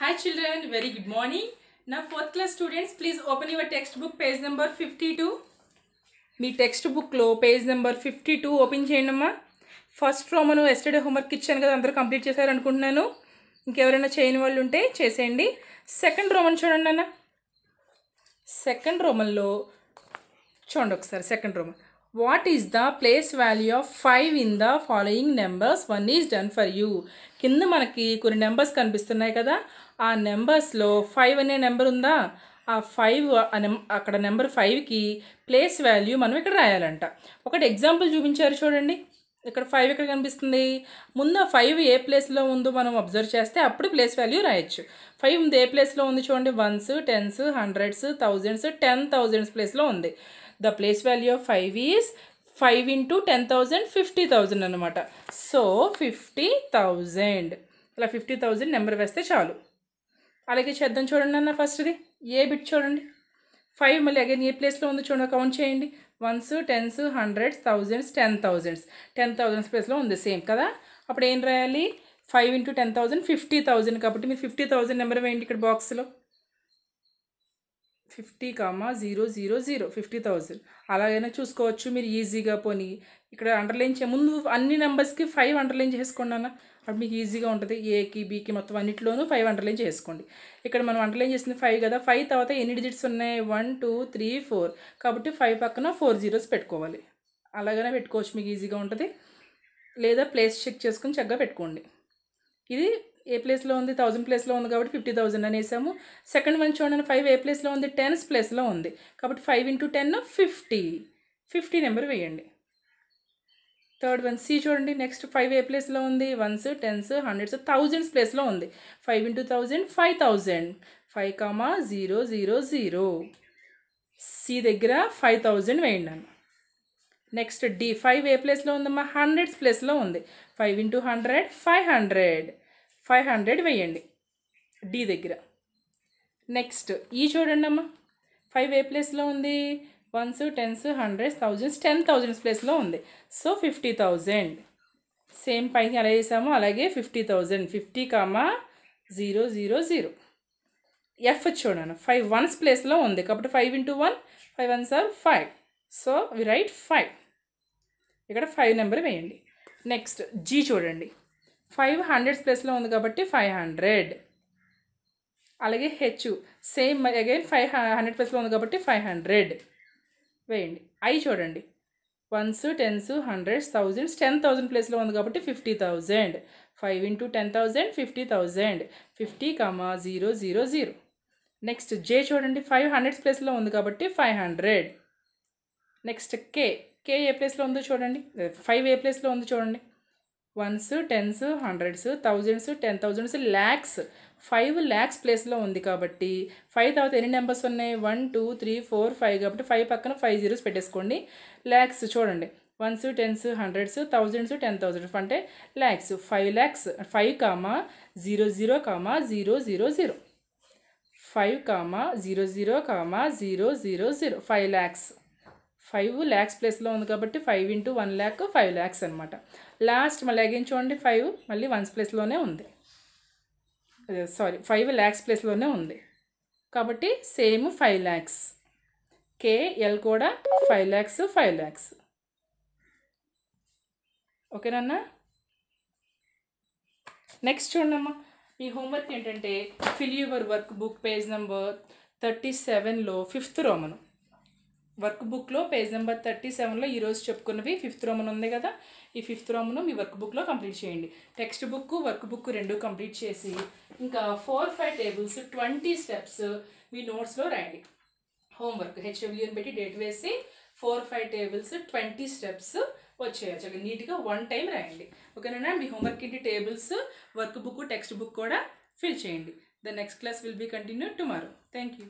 hi children very good morning నా fourth class students please open your text book page number fifty two మీ text బుక్లో page number fifty two open చేయండి అమ్మా first రోమను yesterday homework ఇచ్చాను కదా అందరూ complete చేశారు అనుకుంటున్నాను ఇంకెవరైనా చేయని వాళ్ళు ఉంటే చేసేయండి సెకండ్ రోమన్ చూడండి అన్న సెకండ్ రోమన్లో చూడండి ఒకసారి second Roman what is the place value of five in the following numbers one is done for you కింద మనకి కొన్ని నెంబర్స్ కనిపిస్తున్నాయి కదా ఆ నెంబర్స్లో ఫైవ్ అనే నెంబర్ ఉందా ఆ ఫైవ్ అక్కడ నెంబర్ ఫైవ్కి ప్లేస్ వాల్యూ మనం ఇక్కడ రాయాలంట ఒకటి ఎగ్జాంపుల్ చూపించారు చూడండి ఇక్కడ ఫైవ్ ఇక్కడ కనిపిస్తుంది ముందు ఆ ఫైవ్ ఏ ప్లేస్లో ఉందో మనం అబ్జర్వ్ చేస్తే అప్పుడు ప్లేస్ వాల్యూ రాయొచ్చు ఫైవ్ ముందు ఏ ప్లేస్లో ఉంది చూడండి ones tens hundreds thousands ten thousands ప్లేస్లో ఉంది the place value of five is five into ten thousand fifty thousand అనమాట సో ఫిఫ్టీ థౌజండ్ ఇలా ఫిఫ్టీ థౌజండ్ నెంబర్ వేస్తే చాలు అలాగే చేద్దాం చూడండి అన్న ఫస్ట్ది ఏ బిట్ చూడండి ఫైవ్ మళ్ళీ అగైన్ ఏ ప్లేస్లో ఉందో చూడండి కౌంట్ చేయండి ones tens hundreds thousands ten thousands ten thousands ప్లేస్లో ఉంది సేమ్ కదా అప్పుడు ఏం రాయాలి five into ten thousand fifty thousand కాబట్టి మీరు ఫిఫ్టీ థౌజండ్ నెంబర్ వేయండి ఇక్కడ బాక్స్లో fifty comma zero zero zero fifty thousand అలాగైనా చూసుకోవచ్చు మీరు ఈజీగా పోనీ ఇక్కడ అండర్లైన్ చే ముందు అన్ని నెంబర్స్కి ఫైవ్ అండర్లైన్ చేసుకోండి అన్న అప్పుడు మీకు ఈజీగా ఉంటుంది ఏకి బీకి మొత్తం అన్నిటిలోనూ ఫైవ్ అండర్లైన్ చేసుకోండి ఇక్కడ మనం అండర్లైన్ చేసింది ఫైవ్ కదా ఫైవ్ తర్వాత ఎన్ని డిజిట్స్ ఉన్నాయి వన్ టూ త్రీ ఫోర్ కాబట్టి ఫైవ్ పక్కన ఫోర్ జీరోస్ పెట్టుకోవాలి అలాగైనా పెట్టుకోవచ్చు మీకు ఈజీగా ఉంటుంది లేదా ప్లేస్ చెక్ చేసుకుని చక్కగా పెట్టుకోండి ఇది ఏ ప్లేస్లో ఉంది థౌజండ్ ప్లేస్లో ఉంది కాబట్టి ఫిఫ్టీ థౌజండ్ అనేసాము సెకండ్ వన్ చూడండి ఫైవ్ ఏ ప్లేస్లో ఉంది టెన్స్ ప్లేస్లో ఉంది కాబట్టి five into ten fifty fifty number వేయండి థర్డ్ వన్ సి చూడండి నెక్స్ట్ ఫైవ్ ఏ ప్లేస్లో ఉంది వన్స్ టెన్స్ హండ్రెడ్స్ థౌజండ్స్ ప్లేస్లో ఉంది five into thousand five thousand five comma zero zero zero C దగ్గర ఫైవ్ థౌజండ్ వేయండి అన్న నెక్స్ట్ డి ఫైవ్ ఏ ప్లేస్లో ఉందమ్మా హండ్రెడ్స్ ప్లేస్లో ఉంది five into hundred five hundred five hundred వేయండి డి దగ్గర నెక్స్ట్ ఈ చూడండి అమ్మా ఫైవ్ ఏ ప్లేస్లో ఉంది ones tens hundreds thousands ten thousands ప్లేస్లో ఉంది సో ఫిఫ్టీ థౌజండ్ సేమ్ పైన అలా చేసాము అలాగే fifty thousand fifty comma zero zero zero F చూడండి ఫైవ్ వన్స్ ప్లేస్లో ఉంది కాబట్టి five into one five ones are five so we write five ఇక్కడ ఫైవ్ నెంబర్ వేయండి నెక్స్ట్ జీ చూడండి ఫైవ్ హండ్రెడ్స్ ప్లేస్లో ఉంది కాబట్టి ఫైవ్ హండ్రెడ్ అలాగే H same again five hundred ప్లేస్లో ఉంది కాబట్టి ఫైవ్ హండ్రెడ్ వేయండి ఐ చూడండి ones tens hundreds thousands ten thousand ప్లేస్లో ఉంది కాబట్టి fifty thousand five into ten thousand fifty thousand fifty comma zero zero zero next J చూడండి ఫైవ్ హండ్రెడ్స్ ప్లేస్లో ఉంది కాబట్టి five hundred next K K ఏ ప్లేస్లో ఉందో చూడండి ఫైవ్ ఏ ప్లేస్లో ఉందో చూడండి ones tens hundreds thousands ten thousands lakhs five lakhs ప్లేస్లో ఉంది కాబట్టి ఫైవ్ తర్వాత ఎన్ని నెంబర్స్ ఉన్నాయి one two three four five కాబట్టి ఫైవ్ పక్కన ఫైవ్ జీరోస్ పెట్టేసుకోండి ల్యాక్స్ చూడండి ones tens hundreds thousands ten thousands అంటే lakhs five lakhs five comma zero zero comma zero zero zero five comma zero zero comma zero zero zero five lakhs five lakhs ప్లేస్లో ఉంది కాబట్టి five into one lakh five lakhs అనమాట last మళ్ళీ again చూడండి five మళ్ళీ once ప్లేస్లోనే ఉంది సారీ ఫైవ్ ల్యాక్స్ ప్లేస్లోనే ఉంది కాబట్టి సేమ్ ఫైవ్ ల్యాక్స్ కేఎల్ కూడా ఫైవ్ ల్యాక్స్ ఫైవ్ ల్యాక్స్ ఓకేనన్నా నెక్స్ట్ చూడమ్మా మీ హోంవర్క్ ఏంటంటే fill your work book page number thirty సెవెన్లో ఫిఫ్త్ రోమను వర్క్ బుక్లో పేజ్ నెంబర్ థర్టీ సెవెన్లో ఈరోజు చెప్పుకున్నవి ఫిఫ్త్ రోమన్ ఉంది కదా ఈ ఫిఫ్త్ రోమన్ మీ వర్క్ బుక్లో కంప్లీట్ చేయండి టెక్స్ట్ బుక్ వర్క్ బుక్ రెండు కంప్లీట్ చేసి ఇంకా four five tables twenty steps మీ నోట్స్లో రాయండి హోంవర్క్ హెచ్డబ్ల్యూని పెట్టి డేట్ వేసి four five tables twenty steps వచ్చేయాలి చాలా నీట్గా వన్ టైం రాయండి ఓకేనా మీ హోంవర్క్ ఇంటి tables work book text book కూడా ఫిల్ చేయండి the next class will be continue tomorrow thank you